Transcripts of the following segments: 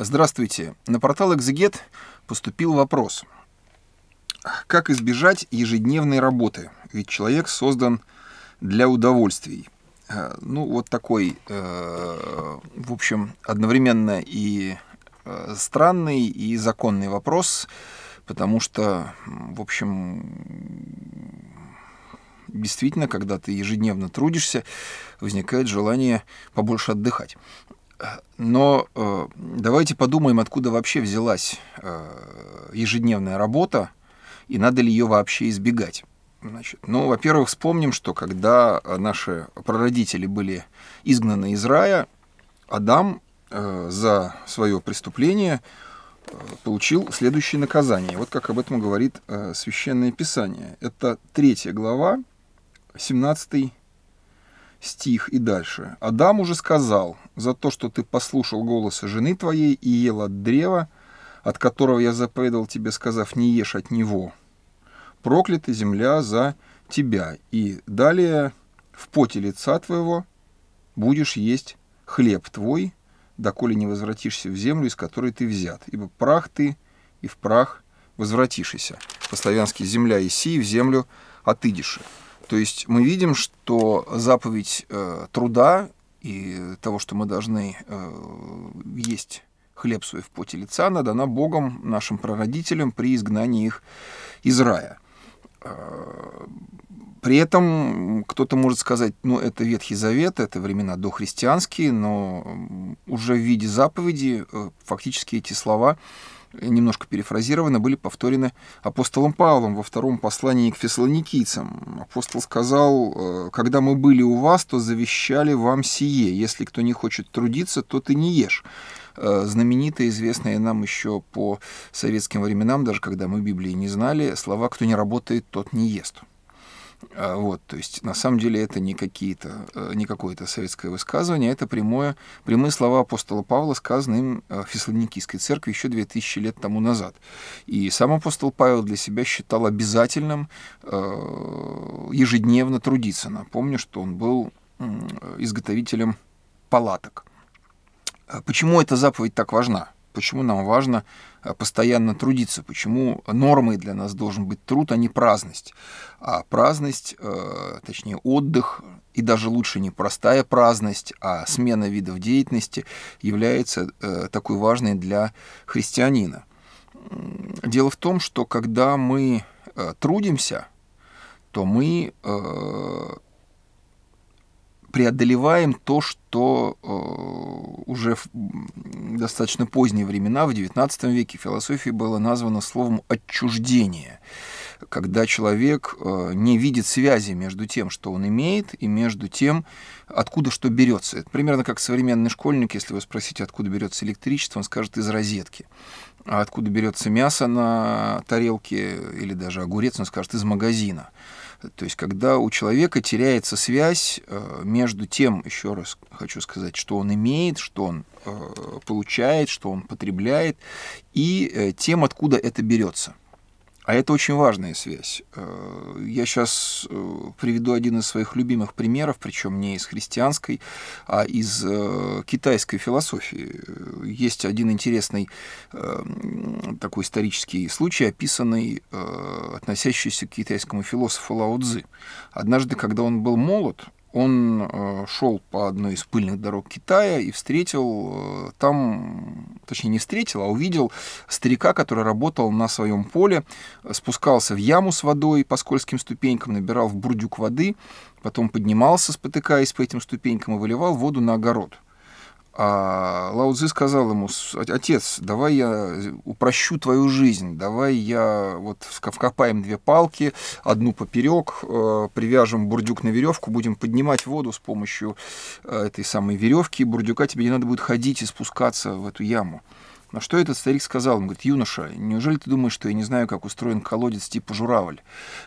Здравствуйте. На портал Экзегет поступил вопрос. Как избежать ежедневной работы? Ведь человек создан для удовольствий. Э, ну, вот такой, э, в общем, одновременно и э, странный, и законный вопрос, потому что, в общем, действительно, когда ты ежедневно трудишься, возникает желание побольше отдыхать. Но э, давайте подумаем, откуда вообще взялась э, ежедневная работа и надо ли ее вообще избегать. Значит, ну, во-первых, вспомним, что когда наши прародители были изгнаны из рая, Адам э, за свое преступление э, получил следующее наказание. Вот как об этом говорит э, Священное Писание. Это третья глава, 17 стих и дальше. «Адам уже сказал, за то, что ты послушал голоса жены твоей и ел от древа, от которого я заповедовал тебе, сказав, не ешь от него. Проклята земля за тебя, и далее в поте лица твоего будешь есть хлеб твой, доколе не возвратишься в землю, из которой ты взят, ибо прах ты и в прах возвратишься». По-славянски «земля и си» в землю отыдишь. То есть мы видим, что заповедь э, труда и того, что мы должны э, есть хлеб свой в поте лица, она дана Богом, нашим прародителям, при изгнании их из рая. Э, при этом кто-то может сказать, ну это Ветхий Завет, это времена дохристианские, но уже в виде заповеди э, фактически эти слова немножко перефразированы, были повторены апостолом Павлом во втором послании к фессалоникийцам. Апостол сказал, «Э, когда мы были у вас, то завещали вам сие, если кто не хочет трудиться, то ты не ешь э, знаменитые, известные нам еще по советским временам, даже когда мы Библии не знали, слова «кто не работает, тот не ест». А, вот, то есть на самом деле это не, какие-то, э, не какое-то советское высказывание, это прямое, прямые слова апостола Павла, сказанные им э, в Фессалоникийской церкви еще 2000 лет тому назад. И сам апостол Павел для себя считал обязательным э, ежедневно трудиться. Напомню, что он был изготовителем палаток. А почему эта заповедь так важна? почему нам важно э, постоянно трудиться, почему нормой для нас должен быть труд, а не праздность. А праздность, э, точнее отдых, и даже лучше не простая праздность, а смена видов деятельности является э, такой важной для христианина. Дело в том, что когда мы трудимся, то мы преодолеваем то, что э, уже в достаточно поздние времена, в XIX веке, философии было названо словом «отчуждение» когда человек э, не видит связи между тем, что он имеет, и между тем, откуда что берется. Это примерно как современный школьник, если вы спросите, откуда берется электричество, он скажет из розетки. А откуда берется мясо на тарелке или даже огурец, он скажет из магазина. То есть, когда у человека теряется связь э, между тем, еще раз хочу сказать, что он имеет, что он э, получает, что он потребляет, и тем, откуда это берется. А это очень важная связь. Э, я сейчас э, приведу один из своих любимых примеров, причем не из христианской, а из э, китайской философии. Есть один интересный такой исторический случай, описанный, относящийся к китайскому философу Лао Цзы. Однажды, когда он был молод, он шел по одной из пыльных дорог Китая и встретил там точнее не встретил, а увидел старика, который работал на своем поле, спускался в яму с водой по скользким ступенькам, набирал в бурдюк воды, потом поднимался, спотыкаясь по этим ступенькам, и выливал воду на огород. А Лао Цзи сказал ему, отец, давай я упрощу твою жизнь, давай я вот вкопаем две палки, одну поперек, э, привяжем бурдюк на веревку, будем поднимать воду с помощью э, этой самой веревки, и бурдюка тебе не надо будет ходить и спускаться в эту яму. На что этот старик сказал? Он говорит, юноша, неужели ты думаешь, что я не знаю, как устроен колодец типа журавль?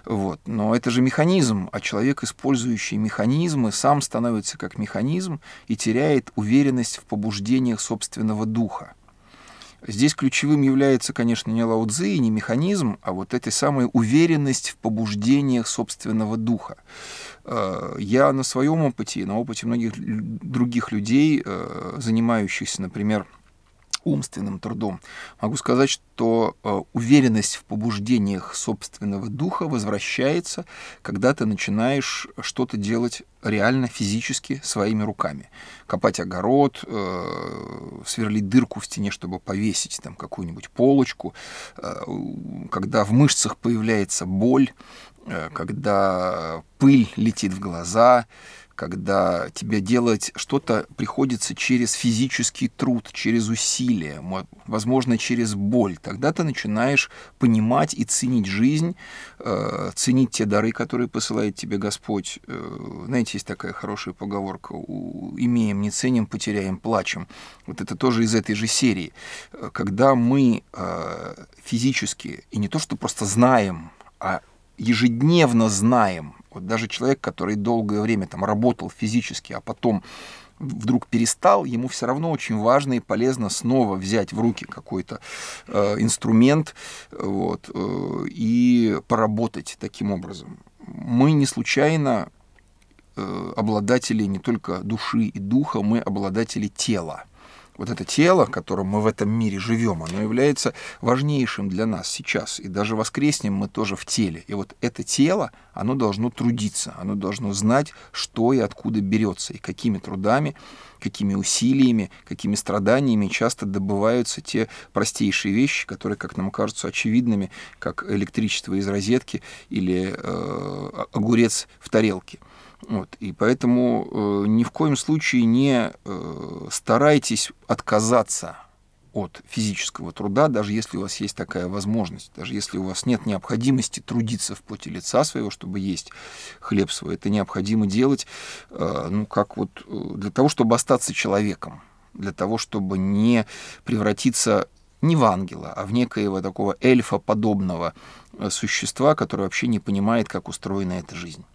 Вот. Но это же механизм, а человек, использующий механизмы, сам становится как механизм и теряет уверенность в побуждениях собственного духа. Здесь ключевым является, конечно, не лао и не механизм, а вот эта самая уверенность в побуждениях собственного духа. Э, я на своем опыте на опыте многих других людей, э, занимающихся, например, умственным трудом. Могу сказать, что э, уверенность в побуждениях собственного духа возвращается, когда ты начинаешь что-то делать реально физически своими руками. Копать огород, э, сверлить дырку в стене, чтобы повесить там какую-нибудь полочку, э, когда в мышцах появляется боль, когда пыль летит в глаза, когда тебе делать что-то приходится через физический труд, через усилие, возможно, через боль. Тогда ты начинаешь понимать и ценить жизнь, э, ценить те дары, которые посылает тебе Господь. Э, знаете, есть такая хорошая поговорка «имеем, не ценим, потеряем, плачем». Вот это тоже из этой же серии. Э, когда мы физически, и не то что просто знаем, а ежедневно знаем, вот даже человек, который долгое время там работал физически, а потом вдруг перестал, ему все равно очень важно и полезно снова взять в руки какой-то э, инструмент вот, э, и поработать таким образом. Мы не случайно э, обладатели не только души и духа, мы обладатели тела вот это тело, которым мы в этом мире живем, оно является важнейшим для нас сейчас. И даже воскреснем мы тоже в теле. И вот это тело, оно должно трудиться, оно должно знать, что и откуда берется, и какими трудами, какими усилиями, какими страданиями часто добываются те простейшие вещи, которые, как нам кажутся, очевидными, как электричество из розетки или э, огурец в тарелке. Вот, и поэтому э, ни в коем случае не э, старайтесь отказаться от физического труда, даже если у вас есть такая возможность, даже если у вас нет необходимости трудиться в поте лица своего, чтобы есть хлеб свой, это необходимо делать, э, ну, как вот э, для того, чтобы остаться человеком, для того, чтобы не превратиться не в ангела, а в некоего такого эльфа подобного э, существа, который вообще не понимает, как устроена эта жизнь.